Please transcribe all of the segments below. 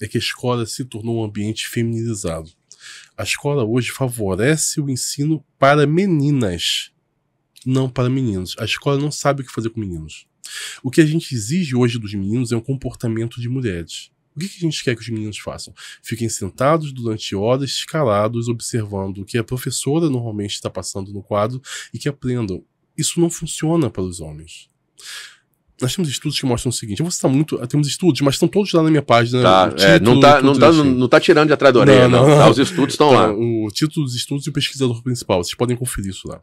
é que a escola se tornou um ambiente feminizado. A escola hoje favorece o ensino para meninas, não para meninos. A escola não sabe o que fazer com meninos. O que a gente exige hoje dos meninos é um comportamento de mulheres. O que, que a gente quer que os meninos façam? Fiquem sentados durante horas, calados, observando o que a professora normalmente está passando no quadro e que aprendam. Isso não funciona para os homens. Nós temos estudos que mostram o seguinte: eu vou citar muito, temos estudos, mas estão todos lá na minha página. Tá, título, é, não, tá, não, tá, assim. não, não, tá tirando de atrás da orelha, não. não. Tá, os estudos estão lá. O título dos estudos e o pesquisador principal, vocês podem conferir isso lá.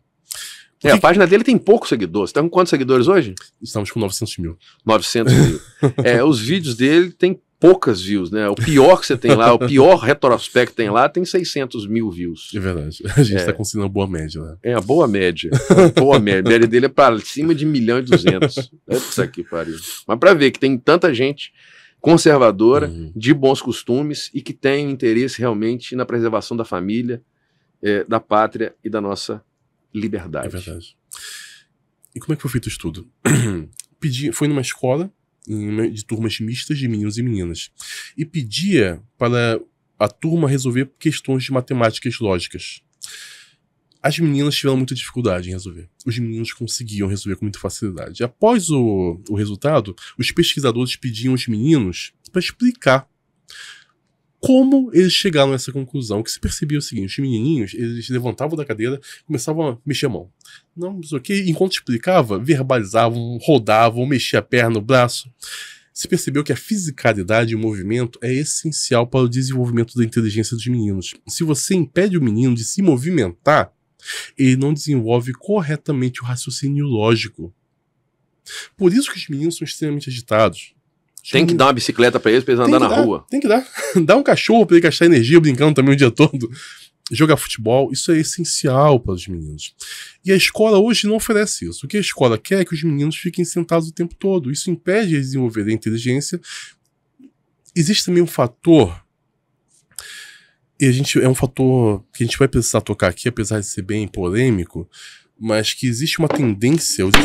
É, a página dele tem poucos seguidores. Tá com quantos seguidores hoje? Estamos com 900 mil. 900 mil. é, os vídeos dele têm poucas views, né? O pior que você tem lá, o pior retrospecto que tem lá, tem 600 mil views. É verdade. A gente está é. Tá conseguindo uma boa média, né? É, a boa média. A boa média. A média dele é para cima de 1 milhão e 200. É isso aqui, pariu. Mas para ver que tem tanta gente conservadora, uhum. de bons costumes e que tem interesse realmente na preservação da família, é, da pátria e da nossa liberdade. É verdade. E como é que foi feito o estudo? Pedi, foi numa escola de turmas mistas de meninos e meninas, e pedia para a turma resolver questões de matemáticas lógicas. As meninas tiveram muita dificuldade em resolver. Os meninos conseguiam resolver com muita facilidade. Após o, o resultado, os pesquisadores pediam aos meninos para explicar como eles chegaram a essa conclusão? Que se percebia o seguinte: os menininhos, eles levantavam da cadeira começavam a mexer a mão. Não, o que. Enquanto explicava, verbalizavam, rodavam, mexiam a perna, o braço. Se percebeu que a fisicalidade e o movimento é essencial para o desenvolvimento da inteligência dos meninos. Se você impede o menino de se movimentar, ele não desenvolve corretamente o raciocínio lógico. Por isso que os meninos são extremamente agitados. Tem que dar uma bicicleta para eles, pra eles tem andar na dar, rua. Tem que dar. Dá um cachorro para ele gastar energia brincando também o dia todo. Jogar futebol, isso é essencial para os meninos. E a escola hoje não oferece isso. O que a escola quer é que os meninos fiquem sentados o tempo todo. Isso impede eles de desenvolver a inteligência. Existe também um fator, e a gente é um fator que a gente vai precisar tocar aqui, apesar de ser bem polêmico, mas que existe uma tendência. Você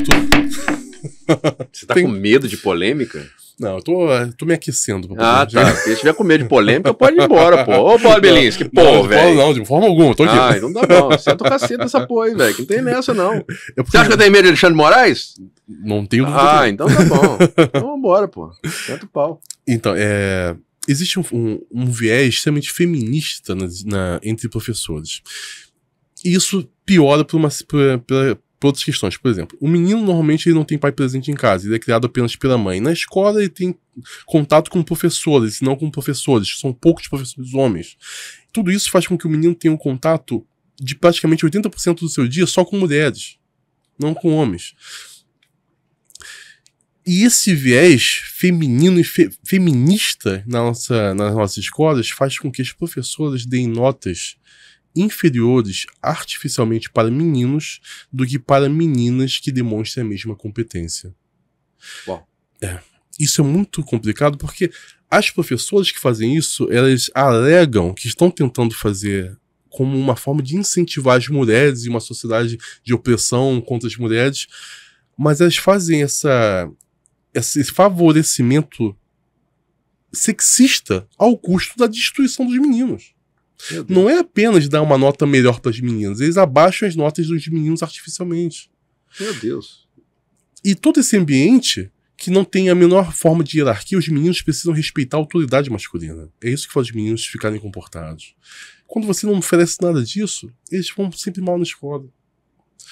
está Tem... com medo de polêmica? Não, eu tô, tô me aquecendo. Ah, tá. Se tiver com medo de polêmica, pode ir embora, pô. Ô, Paulo Belinsky, pô, velho. Não, de forma alguma, tô aqui. não dá não. Senta o cacete dessa porra velho. Não tem nessa, não. É porque... Você acha que eu tenho medo de Alexandre Moraes? Não tenho dúvida. Ah, então tá bom. então vambora, pô. Senta o pau. Então, é... Existe um, um, um viés extremamente feminista na, na, entre professores. E isso piora por uma, por, por outras questões. Por exemplo, o menino normalmente ele não tem pai presente em casa, ele é criado apenas pela mãe. Na escola ele tem contato com professores, não com professores, são poucos professores homens. Tudo isso faz com que o menino tenha um contato de praticamente 80% do seu dia só com mulheres, não com homens. E esse viés feminino e fe feminista na nossa, nas nossas escolas faz com que as professoras deem notas inferiores artificialmente para meninos do que para meninas que demonstrem a mesma competência. É. Isso é muito complicado porque as professoras que fazem isso, elas alegam que estão tentando fazer como uma forma de incentivar as mulheres e uma sociedade de opressão contra as mulheres, mas elas fazem essa, esse favorecimento sexista ao custo da destruição dos meninos. Não é apenas dar uma nota melhor para as meninas, eles abaixam as notas dos meninos artificialmente. Meu Deus. E todo esse ambiente que não tem a menor forma de hierarquia, os meninos precisam respeitar a autoridade masculina. É isso que faz os meninos ficarem comportados. Quando você não oferece nada disso, eles vão sempre mal na escola.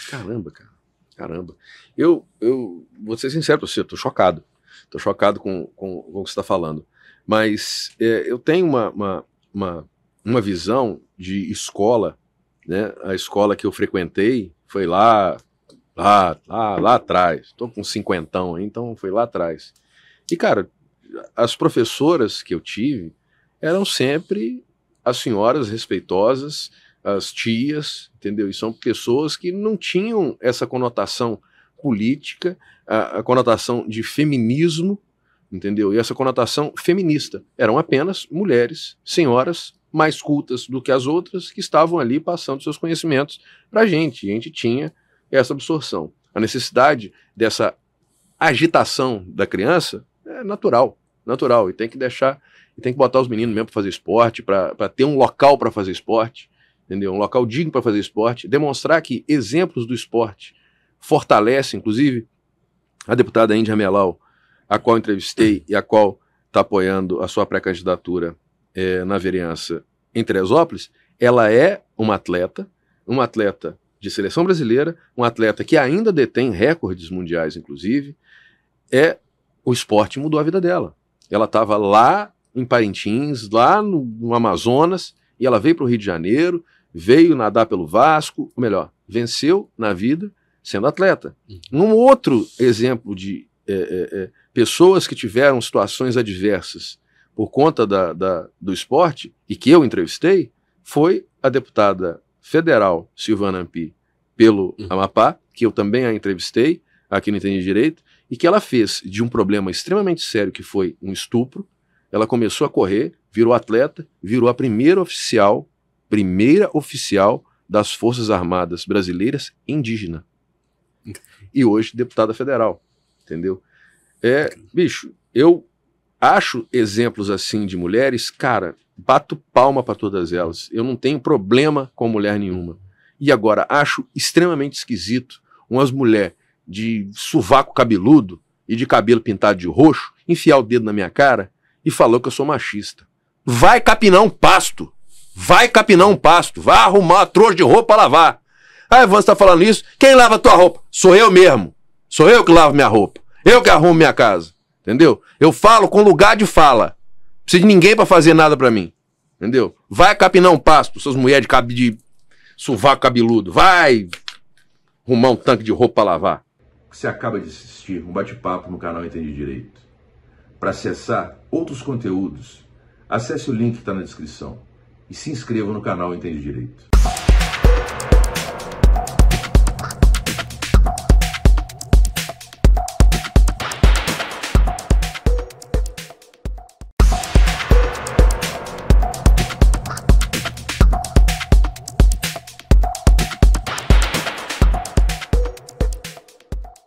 Caramba, cara. Caramba. Eu, eu vou ser sincero pra você, eu tô chocado. Tô chocado com, com, com o que você tá falando. Mas é, eu tenho uma, uma, uma uma visão de escola, né? A escola que eu frequentei foi lá, lá, lá, lá atrás. Estou com cinquentão, então foi lá atrás. E, cara, as professoras que eu tive eram sempre as senhoras respeitosas, as tias, entendeu? E são pessoas que não tinham essa conotação política, a, a conotação de feminismo, entendeu? E essa conotação feminista. Eram apenas mulheres, senhoras mais cultas do que as outras, que estavam ali passando seus conhecimentos para a gente. E a gente tinha essa absorção. A necessidade dessa agitação da criança é natural, natural. E tem que deixar, e tem que botar os meninos mesmo para fazer esporte, para ter um local para fazer esporte, entendeu? Um local digno para fazer esporte. Demonstrar que exemplos do esporte fortalecem, inclusive, a deputada Índia Melau, a qual entrevistei e a qual está apoiando a sua pré-candidatura é, na vereança em Teresópolis, ela é uma atleta, uma atleta de seleção brasileira, um atleta que ainda detém recordes mundiais, inclusive, é o esporte mudou a vida dela. Ela estava lá em Parintins, lá no, no Amazonas, e ela veio para o Rio de Janeiro, veio nadar pelo Vasco, ou melhor, venceu na vida sendo atleta. Um uhum. outro exemplo de é, é, é, pessoas que tiveram situações adversas por conta da, da, do esporte, e que eu entrevistei, foi a deputada federal Silvana Ampi pelo uhum. Amapá, que eu também a entrevistei aqui no Entendi Direito, e que ela fez de um problema extremamente sério que foi um estupro. Ela começou a correr, virou atleta, virou a primeira oficial, primeira oficial das Forças Armadas Brasileiras indígena. Uhum. E hoje deputada federal, entendeu? É, bicho, eu acho exemplos assim de mulheres, cara, bato palma para todas elas. Eu não tenho problema com mulher nenhuma. E agora, acho extremamente esquisito umas mulheres de sovaco cabeludo e de cabelo pintado de roxo enfiar o dedo na minha cara e falar que eu sou machista. Vai capinar um pasto! Vai capinar um pasto! Vai arrumar a trouxa de roupa pra lavar! Aí ah, Ivan, você tá falando isso? Quem lava tua roupa? Sou eu mesmo. Sou eu que lavo minha roupa. Eu que arrumo minha casa. Entendeu? Eu falo com lugar de fala. Não precisa de ninguém para fazer nada para mim. Entendeu? Vai capinar um pasto, suas mulheres de, cab... de sovaco cabeludo. Vai arrumar um tanque de roupa pra lavar. Você acaba de assistir um bate-papo no canal Entende Direito. Para acessar outros conteúdos, acesse o link que está na descrição e se inscreva no canal Entende Direito.